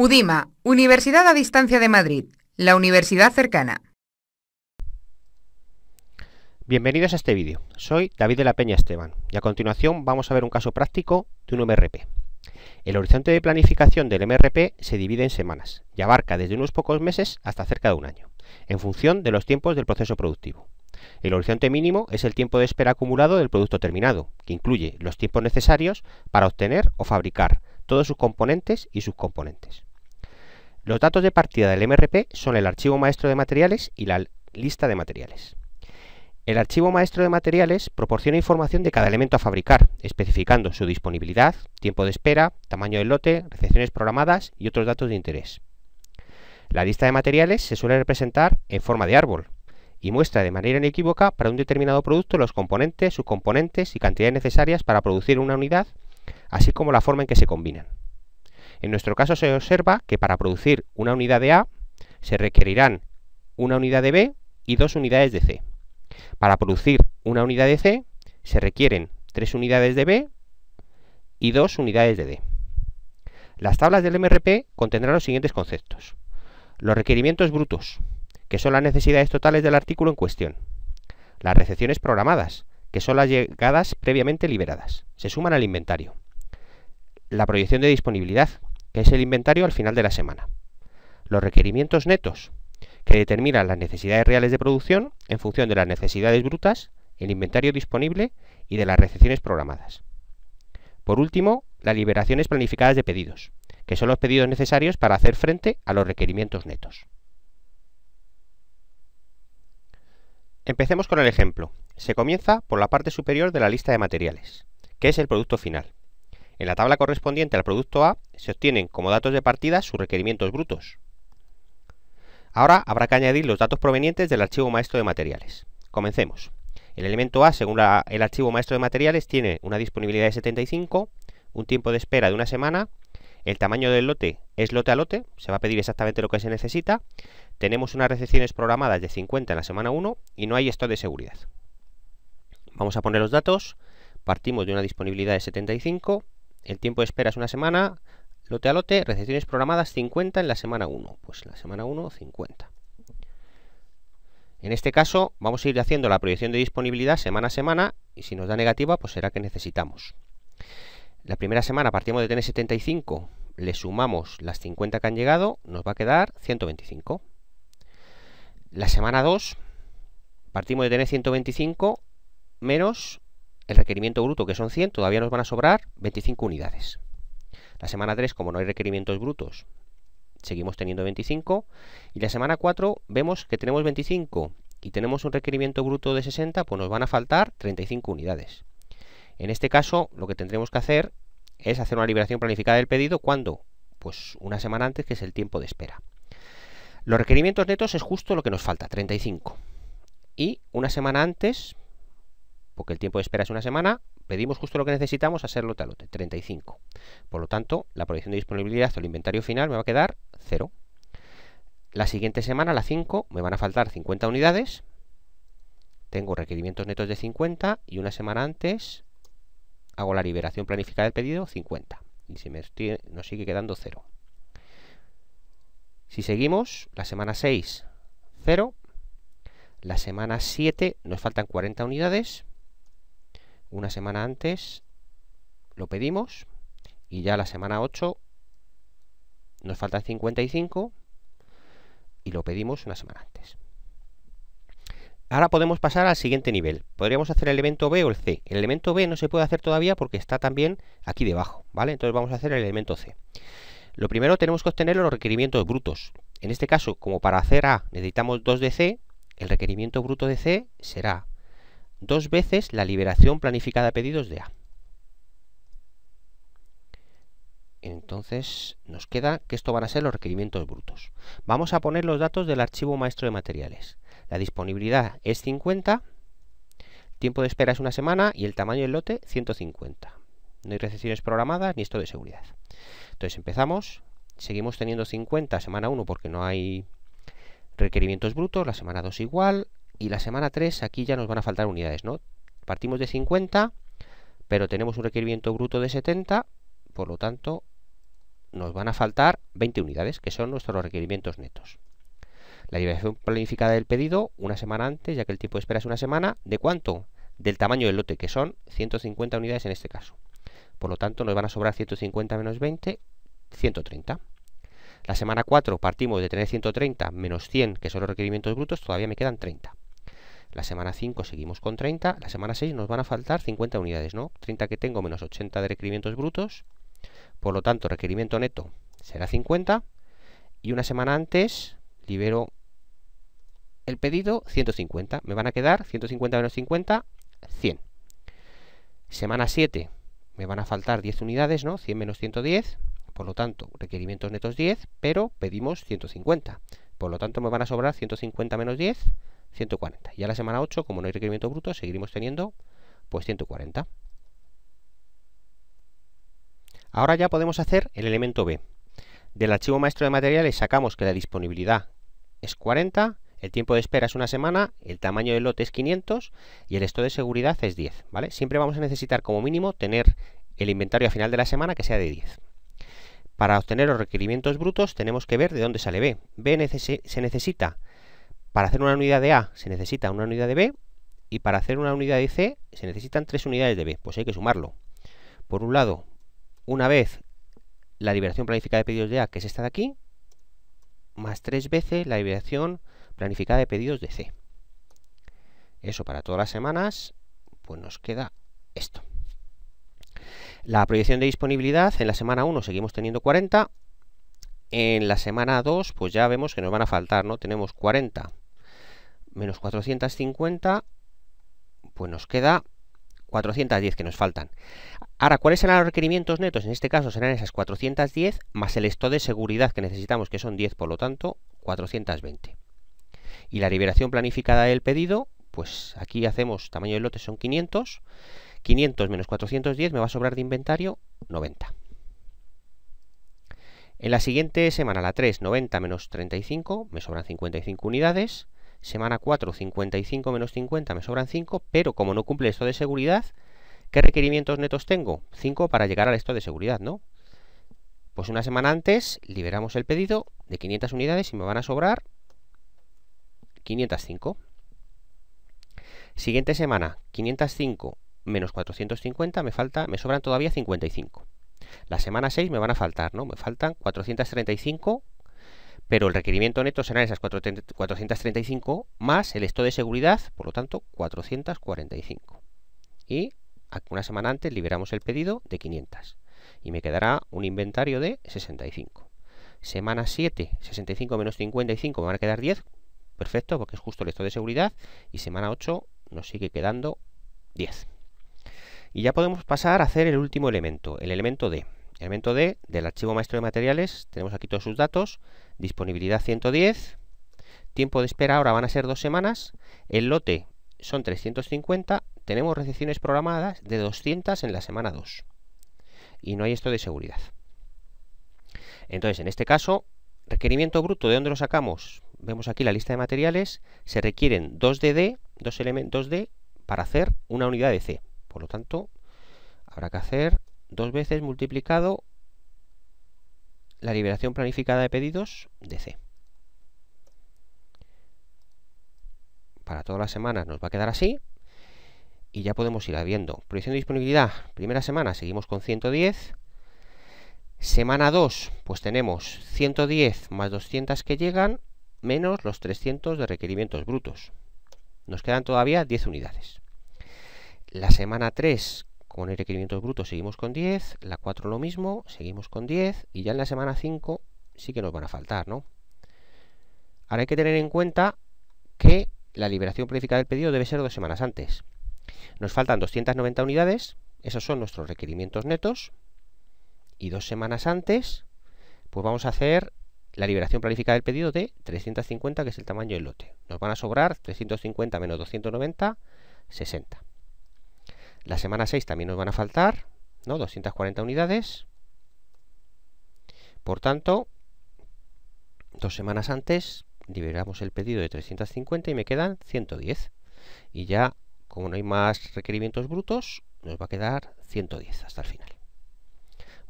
UDIMA, Universidad a Distancia de Madrid, la universidad cercana. Bienvenidos a este vídeo. Soy David de la Peña Esteban y a continuación vamos a ver un caso práctico de un MRP. El horizonte de planificación del MRP se divide en semanas y abarca desde unos pocos meses hasta cerca de un año, en función de los tiempos del proceso productivo. El horizonte mínimo es el tiempo de espera acumulado del producto terminado, que incluye los tiempos necesarios para obtener o fabricar todos sus componentes y subcomponentes. Los datos de partida del MRP son el archivo maestro de materiales y la lista de materiales. El archivo maestro de materiales proporciona información de cada elemento a fabricar, especificando su disponibilidad, tiempo de espera, tamaño del lote, recepciones programadas y otros datos de interés. La lista de materiales se suele representar en forma de árbol y muestra de manera inequívoca para un determinado producto los componentes, subcomponentes y cantidades necesarias para producir una unidad, así como la forma en que se combinan. En nuestro caso se observa que para producir una unidad de A se requerirán una unidad de B y dos unidades de C. Para producir una unidad de C se requieren tres unidades de B y dos unidades de D. Las tablas del MRP contendrán los siguientes conceptos. Los requerimientos brutos, que son las necesidades totales del artículo en cuestión. Las recepciones programadas, que son las llegadas previamente liberadas. Se suman al inventario. La proyección de disponibilidad, que es el inventario al final de la semana. Los requerimientos netos, que determinan las necesidades reales de producción en función de las necesidades brutas, el inventario disponible y de las recepciones programadas. Por último, las liberaciones planificadas de pedidos, que son los pedidos necesarios para hacer frente a los requerimientos netos. Empecemos con el ejemplo. Se comienza por la parte superior de la lista de materiales, que es el producto final. En la tabla correspondiente al producto A se obtienen como datos de partida sus requerimientos brutos. Ahora habrá que añadir los datos provenientes del archivo maestro de materiales. Comencemos. El elemento A, según el archivo maestro de materiales, tiene una disponibilidad de 75, un tiempo de espera de una semana, el tamaño del lote es lote a lote, se va a pedir exactamente lo que se necesita, tenemos unas recepciones programadas de 50 en la semana 1 y no hay esto de seguridad. Vamos a poner los datos, partimos de una disponibilidad de 75, el tiempo de espera es una semana, lote a lote, recepciones programadas 50 en la semana 1. Pues la semana 1, 50. En este caso, vamos a ir haciendo la proyección de disponibilidad semana a semana y si nos da negativa, pues será que necesitamos. La primera semana partimos de tener 75, le sumamos las 50 que han llegado, nos va a quedar 125. La semana 2 partimos de tener 125 menos el requerimiento bruto, que son 100, todavía nos van a sobrar 25 unidades. La semana 3, como no hay requerimientos brutos, seguimos teniendo 25. Y la semana 4 vemos que tenemos 25 y tenemos un requerimiento bruto de 60, pues nos van a faltar 35 unidades. En este caso, lo que tendremos que hacer es hacer una liberación planificada del pedido ¿Cuándo? pues una semana antes, que es el tiempo de espera. Los requerimientos netos es justo lo que nos falta, 35. Y una semana antes, porque el tiempo de espera es una semana, pedimos justo lo que necesitamos, hacerlo talote, 35. Por lo tanto, la proyección de disponibilidad o el inventario final me va a quedar 0. La siguiente semana, la 5, me van a faltar 50 unidades. Tengo requerimientos netos de 50 y una semana antes hago la liberación planificada del pedido, 50. Y nos sigue quedando 0. Si seguimos, la semana 6, 0. La semana 7 nos faltan 40 unidades una semana antes lo pedimos y ya la semana 8 nos faltan 55 y lo pedimos una semana antes. Ahora podemos pasar al siguiente nivel. Podríamos hacer el elemento B o el C. El elemento B no se puede hacer todavía porque está también aquí debajo, ¿vale? Entonces vamos a hacer el elemento C. Lo primero tenemos que obtener los requerimientos brutos. En este caso, como para hacer A necesitamos 2 de C, el requerimiento bruto de C será dos veces la liberación planificada de pedidos de A. Entonces nos queda que esto van a ser los requerimientos brutos. Vamos a poner los datos del archivo maestro de materiales. La disponibilidad es 50, tiempo de espera es una semana y el tamaño del lote 150. No hay recepciones programadas ni esto de seguridad. Entonces empezamos, seguimos teniendo 50 semana 1 porque no hay requerimientos brutos, la semana 2 igual, y la semana 3 aquí ya nos van a faltar unidades, ¿no? Partimos de 50, pero tenemos un requerimiento bruto de 70, por lo tanto nos van a faltar 20 unidades, que son nuestros requerimientos netos. La liberación planificada del pedido una semana antes, ya que el tiempo de espera es una semana, ¿de cuánto? Del tamaño del lote, que son 150 unidades en este caso. Por lo tanto, nos van a sobrar 150 menos 20, 130. La semana 4 partimos de tener 130 menos 100, que son los requerimientos brutos, todavía me quedan 30. La semana 5 seguimos con 30. La semana 6 nos van a faltar 50 unidades, ¿no? 30 que tengo menos 80 de requerimientos brutos. Por lo tanto, requerimiento neto será 50. Y una semana antes libero el pedido 150. Me van a quedar 150 menos 50, 100. Semana 7 me van a faltar 10 unidades, ¿no? 100 menos 110. Por lo tanto, requerimientos netos 10, pero pedimos 150. Por lo tanto, me van a sobrar 150 menos 10, 140. Y la semana 8, como no hay requerimiento bruto, seguiremos teniendo pues 140. Ahora ya podemos hacer el elemento B. Del archivo maestro de materiales sacamos que la disponibilidad es 40, el tiempo de espera es una semana, el tamaño del lote es 500 y el esto de seguridad es 10. ¿vale? Siempre vamos a necesitar como mínimo tener el inventario a final de la semana que sea de 10. Para obtener los requerimientos brutos tenemos que ver de dónde sale B. B se necesita para hacer una unidad de A se necesita una unidad de B y para hacer una unidad de C se necesitan tres unidades de B, pues hay que sumarlo. Por un lado, una vez la liberación planificada de pedidos de A, que es esta de aquí, más tres veces la liberación planificada de pedidos de C. Eso para todas las semanas, pues nos queda esto. La proyección de disponibilidad en la semana 1 seguimos teniendo 40, en la semana 2, pues ya vemos que nos van a faltar, ¿no? Tenemos 40 menos 450, pues nos queda 410 que nos faltan. Ahora, ¿cuáles serán los requerimientos netos? En este caso serán esas 410 más el esto de seguridad que necesitamos, que son 10, por lo tanto, 420. Y la liberación planificada del pedido, pues aquí hacemos tamaño de lote son 500, 500 menos 410 me va a sobrar de inventario 90. En la siguiente semana, la 3, 90 menos 35, me sobran 55 unidades. Semana 4, 55 menos 50, me sobran 5, pero como no cumple esto de seguridad, ¿qué requerimientos netos tengo? 5 para llegar al esto de seguridad, ¿no? Pues una semana antes liberamos el pedido de 500 unidades y me van a sobrar 505. Siguiente semana, 505 menos 450, me falta, me sobran todavía 55. La semana 6 me van a faltar, ¿no? Me faltan 435, pero el requerimiento neto serán esas 435 más el esto de seguridad, por lo tanto 445. Y una semana antes liberamos el pedido de 500 y me quedará un inventario de 65. Semana 7, 65 menos 55 me van a quedar 10, perfecto, porque es justo el esto de seguridad, y semana 8 nos sigue quedando 10. Y ya podemos pasar a hacer el último elemento, el elemento D. elemento D del archivo maestro de materiales, tenemos aquí todos sus datos, disponibilidad 110, tiempo de espera ahora van a ser dos semanas, el lote son 350, tenemos recepciones programadas de 200 en la semana 2. Y no hay esto de seguridad. Entonces, en este caso, requerimiento bruto, ¿de dónde lo sacamos? Vemos aquí la lista de materiales, se requieren 2 D, dos elementos D, para hacer una unidad de C. Por lo tanto, habrá que hacer dos veces multiplicado la liberación planificada de pedidos de C. Para todas las semanas nos va a quedar así. Y ya podemos ir viendo. Proyección de disponibilidad. Primera semana seguimos con 110. Semana 2, pues tenemos 110 más 200 que llegan, menos los 300 de requerimientos brutos. Nos quedan todavía 10 unidades. La semana 3 con requerimientos brutos seguimos con 10, la 4 lo mismo, seguimos con 10 y ya en la semana 5 sí que nos van a faltar, ¿no? Ahora hay que tener en cuenta que la liberación planificada del pedido debe ser dos semanas antes. Nos faltan 290 unidades, esos son nuestros requerimientos netos, y dos semanas antes, pues vamos a hacer la liberación planificada del pedido de 350, que es el tamaño del lote. Nos van a sobrar 350 menos 290, 60. La semana 6 también nos van a faltar, ¿no? 240 unidades. Por tanto, dos semanas antes liberamos el pedido de 350 y me quedan 110. Y ya, como no hay más requerimientos brutos, nos va a quedar 110 hasta el final.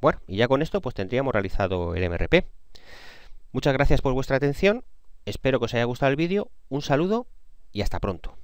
Bueno, y ya con esto pues tendríamos realizado el MRP. Muchas gracias por vuestra atención, espero que os haya gustado el vídeo, un saludo y hasta pronto.